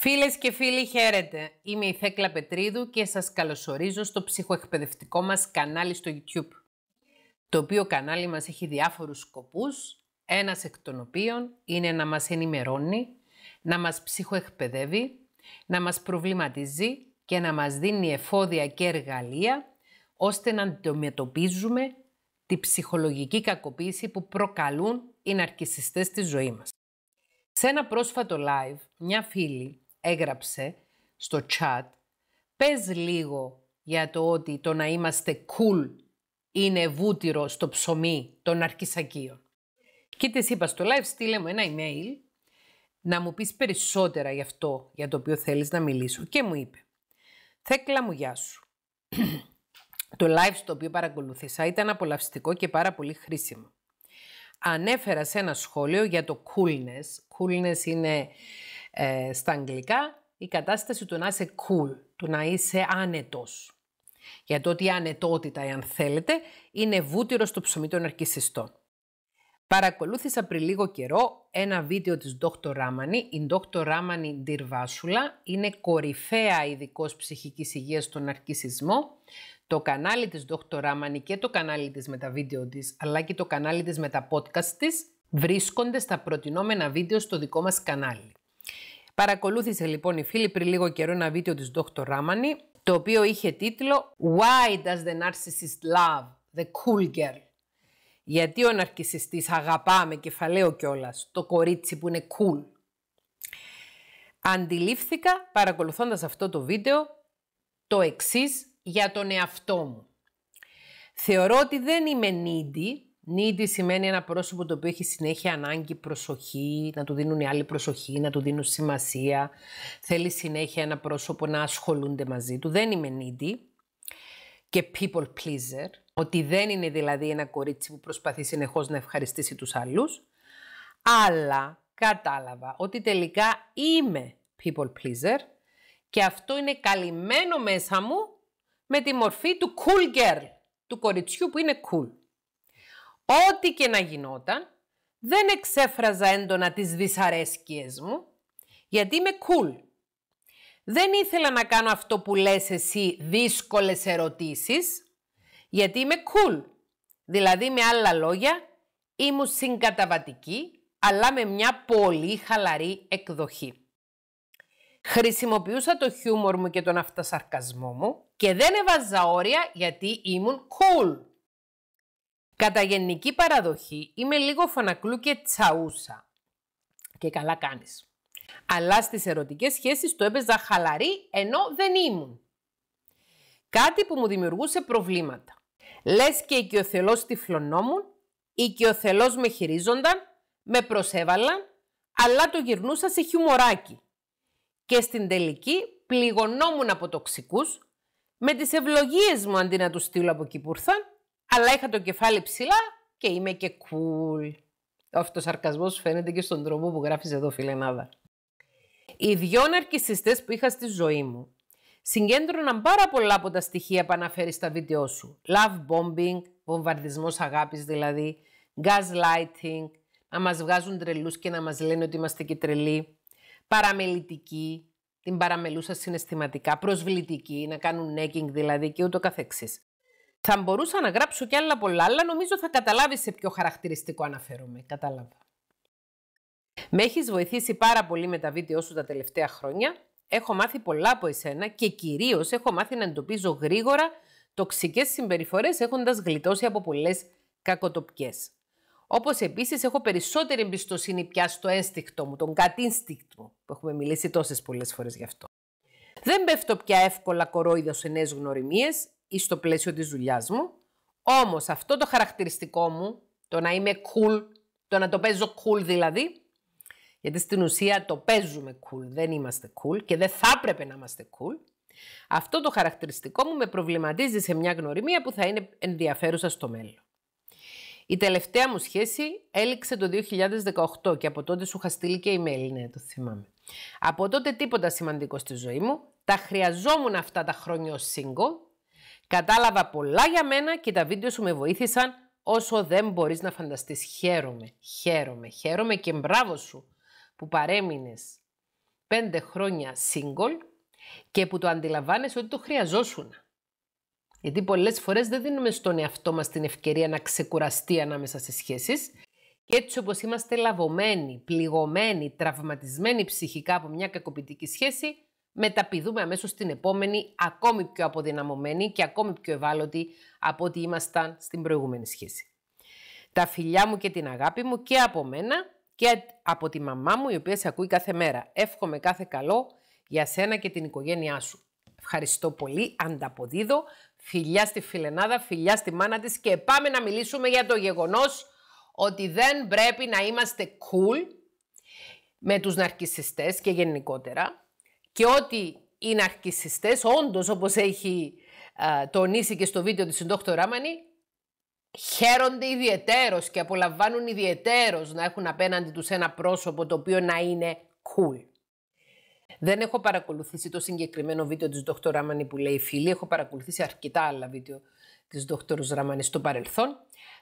Φίλες και φίλοι χαίρετε, είμαι η Θέκλα Πετρίδου και σας καλωσορίζω στο ψυχοεκπαιδευτικό μας κανάλι στο YouTube, το οποίο κανάλι μας έχει διάφορους σκοπούς, ένας εκ των οποίων είναι να μας ενημερώνει, να μας ψυχοεκπαιδεύει, να μας προβληματίζει και να μας δίνει εφόδια και εργαλεία ώστε να αντιμετωπίζουμε τη ψυχολογική κακοποίηση που προκαλούν οι ναρκισιστές στη ζωή μας. Σε ένα πρόσφατο live, μια φίλη έγραψε στο chat, πες λίγο για το ότι το να είμαστε cool είναι βούτυρο στο ψωμί των αρκισακίων. Και τη είπα στο live, στείλε μου ένα email να μου πεις περισσότερα γι' αυτό για το οποίο θέλεις να μιλήσω. Και μου είπε, Θέκλα μου γεια σου. το live στο οποίο παρακολουθήσα ήταν απολαυστικό και πάρα πολύ χρήσιμο. Ανέφερα σε ένα σχόλιο για το coolness. Coolness είναι ε, στα αγγλικά η κατάσταση του να είσαι cool, του να είσαι άνετος. Για το ότι η ανετότητα, εάν θέλετε, είναι βούτυρος στο ψωμί των αρκισιστών. Παρακολούθησα πριν λίγο καιρό ένα βίντεο της Dr. Ramani. Η Dr. Ramani Ντυρβάσουλα είναι κορυφαία ειδικός ψυχικής υγείας στον αρκισμό Το κανάλι της Dr. Ramani και το κανάλι της με τα βίντεο της, αλλά και το κανάλι της με τα podcast της, βρίσκονται στα προτινόμενα βίντεο στο δικό μας κανάλι. Παρακολούθησε λοιπόν η φίλη πριν λίγο καιρό ένα βίντεο της Dr. Ramani, το οποίο είχε τίτλο «Why does the narcissist love the cool girl» Γιατί ο ναρκισιστής αγαπά με κεφαλαίο κιόλας το κορίτσι που είναι cool. Αντιλήφθηκα παρακολουθώντας αυτό το βίντεο το εξής για τον εαυτό μου. Θεωρώ ότι δεν είμαι needy, Needy σημαίνει ένα πρόσωπο το οποίο έχει συνέχεια ανάγκη προσοχή, να του δίνουν οι άλλοι προσοχή, να του δίνουν σημασία. Θέλει συνέχεια ένα πρόσωπο να ασχολούνται μαζί του. Δεν είμαι needy και people pleaser. Ότι δεν είναι δηλαδή ένα κορίτσι που προσπαθεί συνεχώς να ευχαριστήσει τους άλλους. Αλλά κατάλαβα ότι τελικά είμαι people pleaser και αυτό είναι καλυμμένο μέσα μου με τη μορφή του cool girl, του κοριτσιού που είναι cool. Ό,τι και να γινόταν, δεν εξέφραζα έντονα τις δυσαρέσκειες μου, γιατί είμαι cool. Δεν ήθελα να κάνω αυτό που λες εσύ δύσκολες ερωτήσεις, γιατί είμαι cool. Δηλαδή, με άλλα λόγια, ήμουν συγκαταβατική, αλλά με μια πολύ χαλαρή εκδοχή. Χρησιμοποιούσα το χιούμορ μου και τον αυτασαρκασμό μου και δεν έβαζα όρια γιατί ήμουν cool. Κατά γενική παραδοχή είμαι λίγο φανακλού και τσαούσα. Και καλά κάνεις. Αλλά στις ερωτικές σχέσεις το έπαιζα χαλαρή ενώ δεν ήμουν. Κάτι που μου δημιουργούσε προβλήματα. Λες και οικειοθελώς τυφλωνόμουν, οικειοθελώς με χειρίζονταν, με προσέβαλαν, αλλά το γυρνούσα σε χιουμοράκι. Και στην τελική πληγωνόμουν από τοξικούς, με τις ευλογίες μου αντί να τους στείλω από εκεί που ήρθαν, αλλά είχα το κεφάλι ψηλά και είμαι και cool. Αυτό ο σαρκασμό φαίνεται και στον τρόπο που γράφεις εδώ, φιλενάδα. Οι δυο ναρκιστέ που είχα στη ζωή μου συγκέντρωναν πάρα πολλά από τα στοιχεία που αναφέρεις στα βίντεο σου. Love bombing, βομβαρδισμός αγάπης δηλαδή, gaslighting, να μας βγάζουν τρελούς και να μας λένε ότι είμαστε και τρελοί, Παραμελητική, την παραμελούσα συναισθηματικά, προσβλητική, να κάνουν necking δηλαδή και ούτω καθεξής. Θα μπορούσα να γράψω κι άλλα πολλά, αλλά νομίζω θα καταλάβεις σε ποιο χαρακτηριστικό αναφέρομαι. Κατάλαβα. Με έχεις βοηθήσει πάρα πολύ με τα βίντεο σου τα τελευταία χρόνια. Έχω μάθει πολλά από εσένα και κυρίως έχω μάθει να εντοπίζω γρήγορα τοξικές συμπεριφορές έχοντας γλιτώσει από πολλές κακοτοπικέ. Όπως επίσης έχω περισσότερη εμπιστοσύνη πια στο ένστικτο μου, τον κατίνστικτο μου, που έχουμε μιλήσει τόσες πολλές φορές γι' αυτό. Δεν πέφτω πια εύκολα κορόιδα σε νέες γνωριμίες ή στο πλαίσιο της δουλειάς μου. Όμως αυτό το χαρακτηριστικό μου, το να είμαι cool, το να το παίζω cool δηλαδή, γιατί στην ουσία το παίζουμε cool, δεν είμαστε cool και δεν θα έπρεπε να είμαστε cool. Αυτό το χαρακτηριστικό μου με προβληματίζει σε μια γνωριμία που θα είναι ενδιαφέρουσα στο μέλλον. Η τελευταία μου σχέση έληξε το 2018 και από τότε σου είχα στείλει και email, ναι, το θυμάμαι. Από τότε τίποτα σημαντικό στη ζωή μου. Τα χρειαζόμουν αυτά τα χρόνια ως single Κατάλαβα πολλά για μένα και τα βίντεο σου με βοήθησαν όσο δεν μπορείς να φανταστείς. Χαίρομαι, χαίρομαι, χαίρομαι και μπράβο σου που παρέμεινες πέντε χρόνια single και που το αντιλαμβάνεσαι ότι το χρειαζόσουν. Γιατί πολλές φορές δεν δίνουμε στον εαυτό μας την ευκαιρία να ξεκουραστεί ανάμεσα σε σχέσεις και έτσι όπως είμαστε λαβωμένοι, πληγωμένοι, τραυματισμένοι ψυχικά από μια κακοποιητική σχέση, μεταπηδούμε αμέσως στην επόμενη, ακόμη πιο αποδυναμωμένη και ακόμη πιο ευάλωτη από ό,τι ήμασταν στην προηγούμενη σχέση. Τα φιλιά μου και την αγάπη μου και από μένα και από τη μαμά μου η οποία σε ακούει κάθε μέρα. Εύχομαι κάθε καλό για σένα και την οικογένειά σου. Ευχαριστώ πολύ, ανταποδίδω. Φιλιά στη φιλενάδα, φιλιά στη μάνα της και πάμε να μιλήσουμε για το γεγονός ότι δεν πρέπει να είμαστε cool με τους ναρκισιστές και γενικότερα και ότι οι ναρκισιστές, όντως όπως έχει τονίσει και στο βίντεο της συντόκτο Ράμανη, χαίρονται ιδιαιτέρως και απολαμβάνουν ιδιαιτέρως να έχουν απέναντι τους ένα πρόσωπο το οποίο να είναι cool. Δεν έχω παρακολουθήσει το συγκεκριμένο βίντεο της Δόκτωρ Ράμανη που λέει φίλοι, έχω παρακολουθήσει αρκετά άλλα βίντεο της Δόκτωρ Ράμανη στο παρελθόν.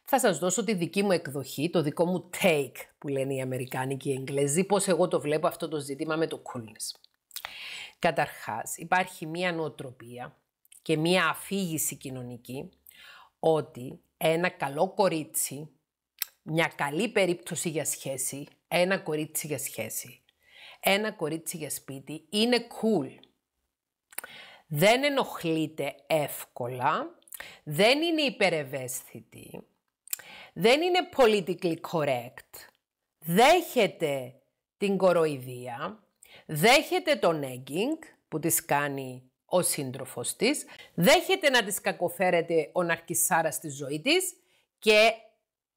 Θα σας δώσω τη δική μου εκδοχή, το δικό μου take που λένε οι Αμερικάνοι και οι Εγγλέζοι, πώς εγώ το βλέπω αυτό το ζήτημα με το coolness. Καταρχάς υπάρχει μία νοοτροπία και μία αφήγηση κοινωνική ότι ένα καλό κορίτσι, μια καλή περίπτωση για σχέση, ένα κορίτσι για σχέση, ένα κορίτσι για σπίτι είναι cool. Δεν ενοχλείται εύκολα, δεν είναι υπερευαίσθητη, δεν είναι politically correct, δέχεται την κοροϊδία, Δέχεται το νέγκινγκ που της κάνει ο σύντροφος της, δέχεται να της κακοφέρεται ο ναρκισάρας στη ζωή της και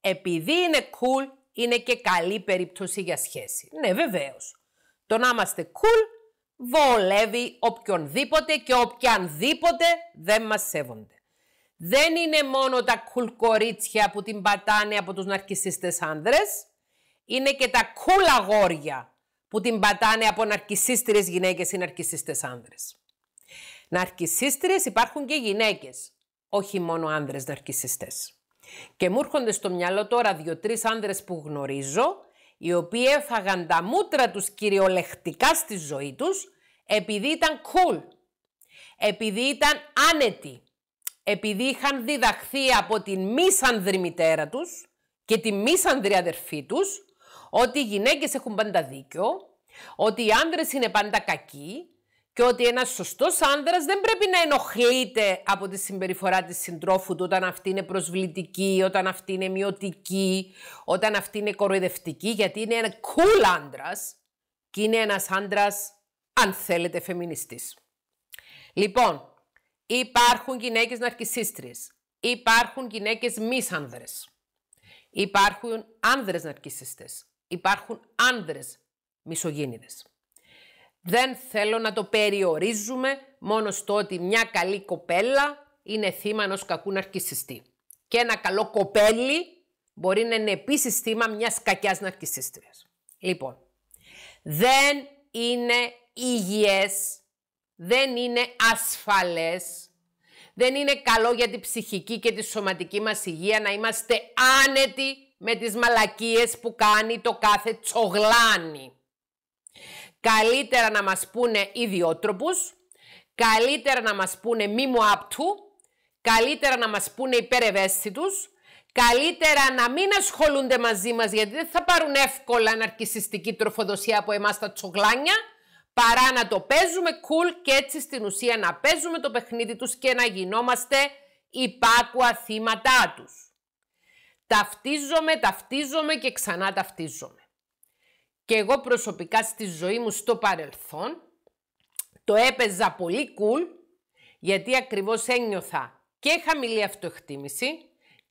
επειδή είναι cool, είναι και καλή περίπτωση για σχέση. Ναι, βεβαίως. Το να είμαστε cool βολεύει οποιονδήποτε και οποιανδήποτε δεν μας σέβονται. Δεν είναι μόνο τα cool κορίτσια που την πατάνε από τους ναρκισίστες άνδρες, είναι και τα cool αγόρια που την πατάνε από ναρκισίστρες γυναίκες ή ναρκισίστες άνδρες. Ναρκισίστρες υπάρχουν και γυναίκες, όχι μόνο άνδρες ναρκισιστές. Και μου έρχονται στο μυαλό τώρα δύο-τρεις άνδρες που γνωρίζω, οι οποίοι έφαγαν τα μούτρα τους κυριολεκτικά στη ζωή τους, επειδή ήταν cool, επειδή ήταν άνετοι, επειδή είχαν διδαχθεί από την μη μητέρα τους και τη μη αδερφή τους, ότι οι γυναίκες έχουν πάντα δίκιο, ότι οι άνδρες είναι πάντα κακοί και ότι ένας σωστός άνδρας δεν πρέπει να ενοχλείται από τη συμπεριφορά της συντρόφου του όταν αυτή είναι προσβλητική, όταν αυτή είναι μειωτική, όταν αυτή είναι κοροϊδευτική, γιατί είναι ένα cool άνδρας και είναι ένας άντρας, αν θέλετε, φεμινιστής. Λοιπόν, υπάρχουν γυναίκες ναρκισίστριες, υπάρχουν γυναίκες άνδρες υπάρχουν άνδρες ναρκισιστές, υπάρχουν άνδρες μισογίνηδες. Δεν θέλω να το περιορίζουμε μόνο στο ότι μια καλή κοπέλα είναι θύμα ενός κακού ναρκισιστή. Και ένα καλό κοπέλι μπορεί να είναι επίσης θύμα μιας κακιάς ναρκισίστριας. Λοιπόν, δεν είναι υγιές, δεν είναι ασφαλές, δεν είναι καλό για την ψυχική και τη σωματική μας υγεία να είμαστε άνετοι με τις μαλακίες που κάνει το κάθε τσογλάνι. Καλύτερα να μας πούνε ιδιότροπους, καλύτερα να μας πούνε μη μου άπτου, καλύτερα να μας πούνε υπερευαίσθητους, καλύτερα να μην ασχολούνται μαζί μας γιατί δεν θα πάρουν εύκολα αναρκησιστική τροφοδοσία από εμάς τα τσογλάνια, παρά να το παίζουμε cool και έτσι στην ουσία να παίζουμε το παιχνίδι τους και να γινόμαστε υπάκουα θύματά τους. Ταυτίζομαι, ταυτίζομαι και ξανά ταυτίζομαι. Και εγώ προσωπικά στη ζωή μου στο παρελθόν το έπαιζα πολύ cool γιατί ακριβώς ένιωθα και χαμηλή αυτοεκτίμηση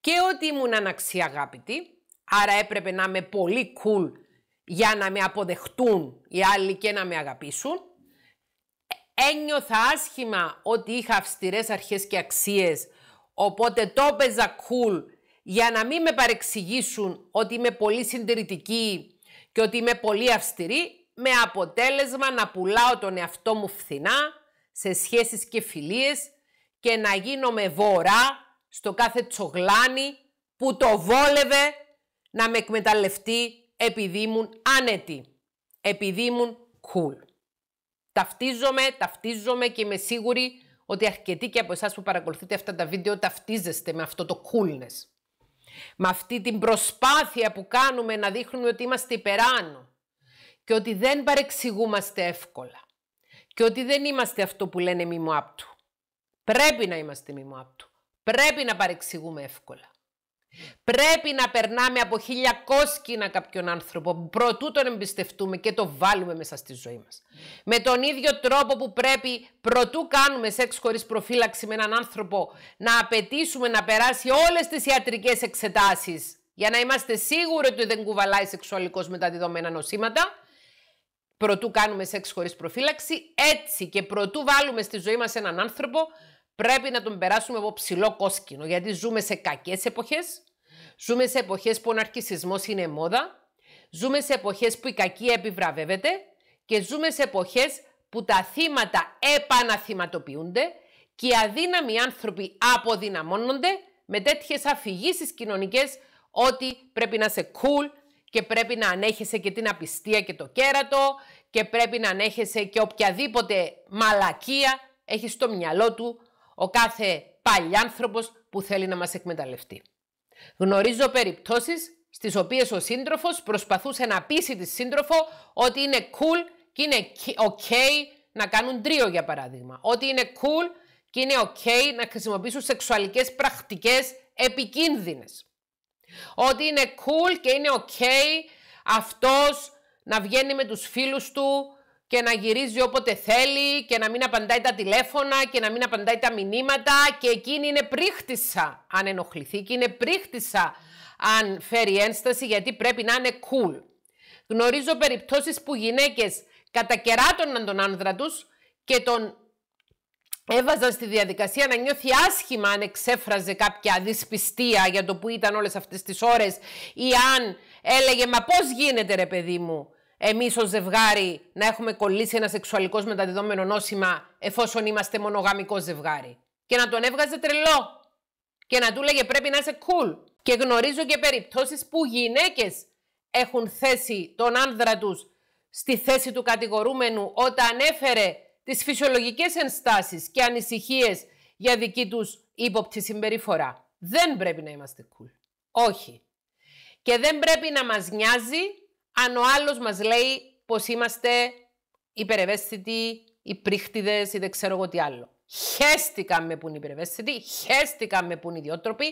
και ότι ήμουν αγάπητη. άρα έπρεπε να είμαι πολύ cool για να με αποδεχτούν οι άλλοι και να με αγαπήσουν. Ένιωθα άσχημα ότι είχα αυστηρές αρχές και αξίες, οπότε το έπαιζα cool για να μην με παρεξηγήσουν ότι είμαι πολύ συντηρητική και ότι είμαι πολύ αυστηρή, με αποτέλεσμα να πουλάω τον εαυτό μου φθηνά σε σχέσεις και φιλίες και να γίνομαι βορρά στο κάθε τσογλάνι που το βόλευε να με εκμεταλλευτεί επειδή ήμουν άνετη, επειδή ήμουν cool. Ταυτίζομαι, ταυτίζομαι και είμαι σίγουρη ότι αρκετοί και από εσάς που παρακολουθείτε αυτά τα βίντεο ταυτίζεστε με αυτό το coolness με αυτή την προσπάθεια που κάνουμε να δείχνουμε ότι είμαστε υπεράνω και ότι δεν παρεξηγούμαστε εύκολα και ότι δεν είμαστε αυτό που λένε μη άπτου. Πρέπει να είμαστε μη άπτου. Πρέπει να παρεξηγούμε εύκολα. Πρέπει να περνάμε από χίλια κόσκινα κάποιον άνθρωπο, προτού τον εμπιστευτούμε και το βάλουμε μέσα στη ζωή μας. Με τον ίδιο τρόπο που πρέπει προτού κάνουμε σεξ χωρίς προφύλαξη με έναν άνθρωπο, να απαιτήσουμε να περάσει όλες τις ιατρικές εξετάσεις, για να είμαστε σίγουροι ότι δεν κουβαλάει σεξουαλικώς δεδομένα νοσήματα, προτού κάνουμε σεξ χωρίς προφύλαξη, έτσι και προτού βάλουμε στη ζωή μας έναν άνθρωπο πρέπει να τον περάσουμε από ψηλό κόσκινο, γιατί ζούμε σε κακές εποχές, ζούμε σε εποχές που ο ναρκισισμός είναι μόδα, ζούμε σε εποχές που η κακία επιβραβεύεται και ζούμε σε εποχές που τα θύματα επαναθυματοποιούνται και οι αδύναμοι άνθρωποι αποδυναμώνονται με τέτοιες αφηγήσεις κοινωνικές ότι πρέπει να είσαι cool και πρέπει να ανέχεσαι και την απιστία και το κέρατο και πρέπει να ανέχεσαι και οποιαδήποτε μαλακία έχεις στο μυαλό του ο κάθε παλιάνθρωπος που θέλει να μας εκμεταλλευτεί. Γνωρίζω περιπτώσεις στις οποίες ο σύντροφος προσπαθούσε να πείσει τη σύντροφο ότι είναι cool και είναι ok να κάνουν τρίο για παράδειγμα. Ότι είναι cool και είναι ok να χρησιμοποιήσουν σεξουαλικές πρακτικές επικίνδυνες. Ότι είναι cool και είναι ok αυτός να βγαίνει με τους φίλους του και να γυρίζει όποτε θέλει και να μην απαντάει τα τηλέφωνα και να μην απαντάει τα μηνύματα και εκείνη είναι πρίχτησα αν ενοχληθεί και είναι πρίχτησα αν φέρει ένσταση γιατί πρέπει να είναι cool. Γνωρίζω περιπτώσεις που γυναίκες κατακεράτωναν τον άνδρα τους και τον έβαζαν στη διαδικασία να νιώθει άσχημα αν εξέφραζε κάποια δυσπιστία για το που ήταν όλες αυτές τις ώρες ή αν έλεγε «Μα πώς γίνεται ρε παιδί μου» εμείς ως ζευγάρι να έχουμε κολλήσει ένα σεξουαλικός μεταδεδομένο νόσημα εφόσον είμαστε μονογαμικό ζευγάρι. Και να τον έβγαζε τρελό. Και να του λέγε πρέπει να είσαι cool. Και γνωρίζω και περιπτώσεις που γυναίκες έχουν θέσει τον άνδρα τους στη θέση του κατηγορούμενου όταν έφερε τις φυσιολογικές ενστάσεις και ανησυχίες για δική τους ύποπτη συμπεριφορά. Δεν πρέπει να είμαστε cool. Όχι. Και δεν πρέπει να μας νοιάζει αν ο άλλος μας λέει πως είμαστε υπερευαίσθητοι, υπρίχτιδε ή δεν ξέρω εγώ τι άλλο. Χαίστηκα με που είναι υπερευαίσθητοι, χαίστηκα με που είναι ιδιότροποι,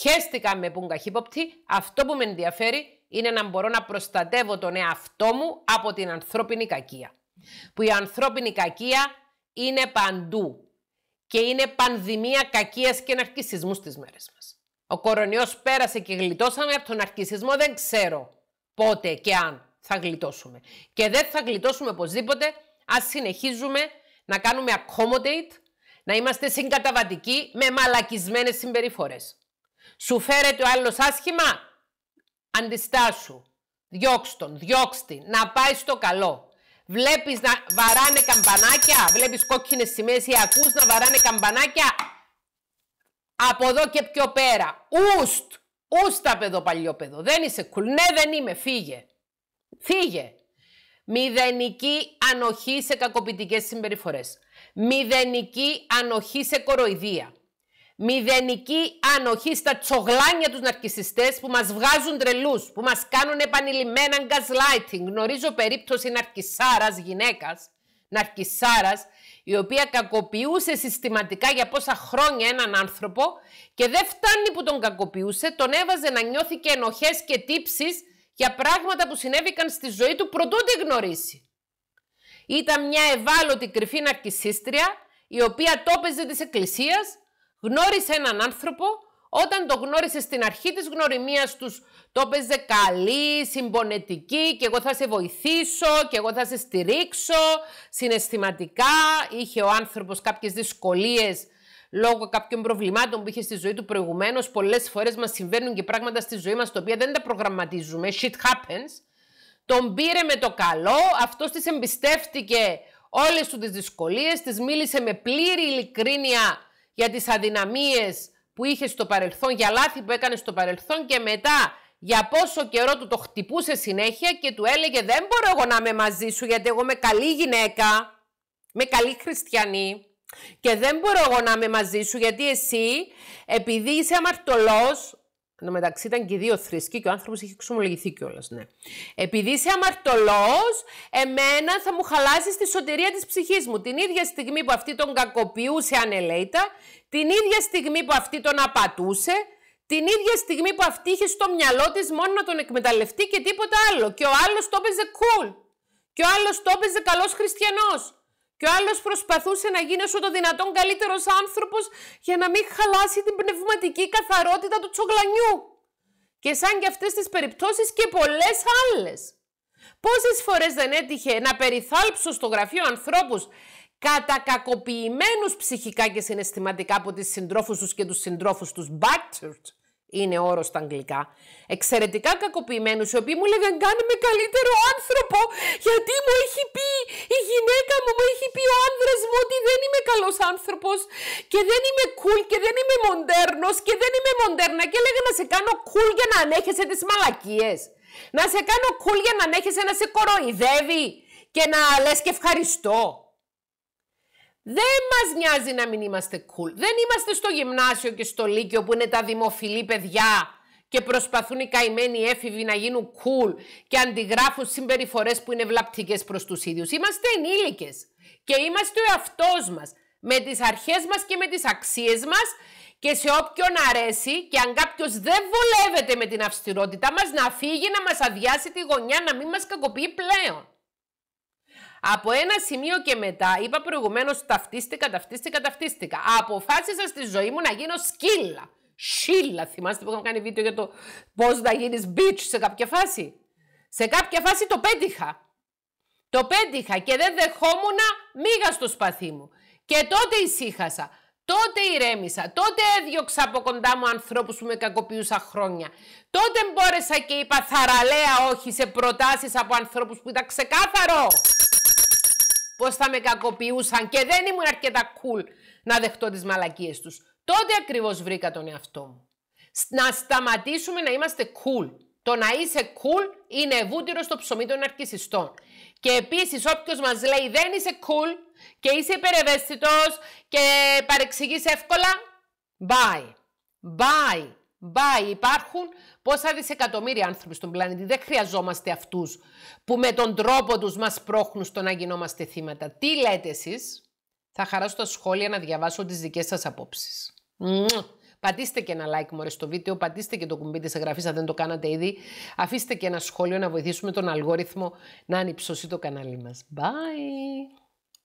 χαίστηκα με που είναι καχύποπτοι. Αυτό που με ενδιαφέρει είναι να μπορώ να προστατεύω τον εαυτό μου από την ανθρώπινη κακία. Που η ανθρώπινη κακία είναι παντού και είναι πανδημία κακίας και ναρκισισμού στις μέρες μας. Ο κορονοϊός πέρασε και γλιτώσαμε από τον ναρκισισμό, δεν ξέρω πότε και αν θα γλιτώσουμε. Και δεν θα γλιτώσουμε οπωσδήποτε Ας συνεχίζουμε να κάνουμε accommodate, να είμαστε συγκαταβατικοί με μαλακισμένες συμπεριφορές. Σου φέρεται ο άλλος άσχημα, αντιστάσου, διώξ τον, διώξ την, να πάει στο καλό. Βλέπεις να βαράνε καμπανάκια, βλέπεις κόκκινες σημαίες ή ακούς να βαράνε καμπανάκια, από εδώ και πιο πέρα. Ουστ! Ούστα παιδό παλιό παιδό. Δεν είσαι κουλ. Cool. Ναι, δεν είμαι. Φύγε. Φύγε. Μηδενική ανοχή σε κακοποιητικές συμπεριφορές. Μηδενική ανοχή σε κοροϊδία. Μηδενική ανοχή στα τσογλάνια τους ναρκισιστές που μας βγάζουν τρελούς, που μας κάνουν επανειλημμένα gaslighting. Γνωρίζω περίπτωση ναρκισάρας γυναίκας, ναρκισάρας, η οποία κακοποιούσε συστηματικά για πόσα χρόνια έναν άνθρωπο και δεν φτάνει που τον κακοποιούσε, τον έβαζε να νιώθει και ενοχές και τύψεις για πράγματα που συνέβηκαν στη ζωή του προτού τη γνωρίσει. Ήταν μια ευάλωτη κρυφή ναρκισίστρια, η οποία τόπεζε της εκκλησίας, γνώρισε έναν άνθρωπο όταν το γνώρισες στην αρχή της γνωριμίας τους, το έπαιζε καλή, συμπονετική και εγώ θα σε βοηθήσω και εγώ θα σε στηρίξω συναισθηματικά. Είχε ο άνθρωπος κάποιες δυσκολίες λόγω κάποιων προβλημάτων που είχε στη ζωή του προηγουμένως. Πολλές φορές μας συμβαίνουν και πράγματα στη ζωή μας τα οποία δεν τα προγραμματίζουμε. Shit happens. Τον πήρε με το καλό, αυτός της εμπιστεύτηκε όλες του τις δυσκολίες, της μίλησε με πλήρη ειλικρίνεια για τις αδυναμίες που είχε στο παρελθόν, για λάθη που έκανε στο παρελθόν και μετά για πόσο καιρό του το χτυπούσε συνέχεια και του έλεγε δεν μπορώ εγώ να είμαι μαζί σου γιατί εγώ είμαι καλή γυναίκα, με καλή χριστιανή και δεν μπορώ εγώ να είμαι μαζί σου γιατί εσύ επειδή είσαι αμαρτωλός Εν τω μεταξύ ήταν και δύο θρησκοί και ο άνθρωπος είχε εξομολογηθεί κιόλας, ναι. Επειδή είσαι αμαρτωλός, εμένα θα μου χαλάσεις τη σωτηρία της ψυχής μου. Την ίδια στιγμή που αυτή τον κακοποιούσε ανελέητα, την ίδια στιγμή που αυτή τον απατούσε, την ίδια στιγμή που αυτή είχε στο μυαλό της μόνο να τον εκμεταλλευτεί και τίποτα άλλο. Και ο άλλος το έπαιζε cool. Και ο άλλος το έπαιζε καλός χριστιανός. Και ο άλλος προσπαθούσε να γίνει όσο το δυνατόν καλύτερος άνθρωπος για να μην χαλάσει την πνευματική καθαρότητα του τσογλανιού. Και σαν και αυτές τις περιπτώσεις και πολλές άλλες. Πόσες φορές δεν έτυχε να περιθάλψω στο γραφείο ανθρώπους κατακακοποιημένους ψυχικά και συναισθηματικά από τις συντρόφους τους και τους συντρόφους τους Μπάτσερτ είναι όρο στα αγγλικά. Εξαιρετικά κακοποιημένους, οι οποίοι μου λέγανε Κάνε με καλύτερο άνθρωπο, γιατί μου έχει πει η γυναίκα μου, μου έχει πει ο άνδρας μου ότι δεν είμαι καλός άνθρωπος και δεν είμαι cool και δεν είμαι μοντέρνος και δεν είμαι μοντέρνα. Και έλεγα να σε κάνω cool για να ανέχεσαι τις μαλακίες. Να σε κάνω cool για να ανέχεσαι να σε κοροϊδεύει και να λες και ευχαριστώ. Δεν μας νοιάζει να μην είμαστε cool. Δεν είμαστε στο γυμνάσιο και στο λύκειο που είναι τα δημοφιλή παιδιά και προσπαθούν οι καημένοι έφηβοι να γίνουν cool και αντιγράφουν συμπεριφορές που είναι βλαπτικές προς τους ίδιους. Είμαστε ενήλικες και είμαστε ο εαυτός μας με τις αρχές μας και με τις αξίες μας και σε όποιον αρέσει και αν κάποιος δεν βολεύεται με την αυστηρότητά μας να φύγει να μας αδειάσει τη γωνιά να μην μας κακοποιεί πλέον. Από ένα σημείο και μετά, είπα προηγουμένως, ταυτίστηκα, ταυτίστηκα, ταυτίστηκα. Αποφάσισα στη ζωή μου να γίνω σκύλα. Σκύλα, θυμάστε που είχαμε κάνει βίντεο για το πώς να γίνεις bitch σε κάποια φάση. Σε κάποια φάση το πέτυχα. Το πέτυχα και δεν δεχόμουν μίγα στο σπαθί μου. Και τότε ησύχασα. Τότε ηρέμησα. Τότε έδιωξα από κοντά μου ανθρώπους που με κακοποιούσαν χρόνια. Τότε μπόρεσα και είπα θαραλέα όχι σε προτάσεις από ανθρώπους που ήταν ξεκάθαρο. Πώς θα με κακοποιούσαν και δεν ήμουν αρκετά cool να δεχτώ τις μαλακίες τους. Τότε ακριβώς βρήκα τον εαυτό μου. Να σταματήσουμε να είμαστε cool. Το να είσαι cool είναι βούτυρο στο ψωμί των αρκισιστών. Και επίσης, όποιος μας λέει δεν είσαι cool και είσαι υπερευαίσθητος και παρεξηγείς εύκολα, bye. Bye. Μπάι, υπάρχουν πόσα δισεκατομμύρια άνθρωποι στον πλανήτη. Δεν χρειαζόμαστε αυτούς που με τον τρόπο τους μας πρόχνουν στο να γινόμαστε θύματα. Τι λέτε εσείς, θα χαράσω στα σχόλια να διαβάσω τις δικές σας απόψεις. Πατήστε και ένα like μωρέ στο βίντεο, πατήστε και το κουμπί της εγγραφής αν δεν το κάνατε ήδη. Αφήστε και ένα σχόλιο να βοηθήσουμε τον αλγόριθμο να ανυψώσει το κανάλι μας. Bye!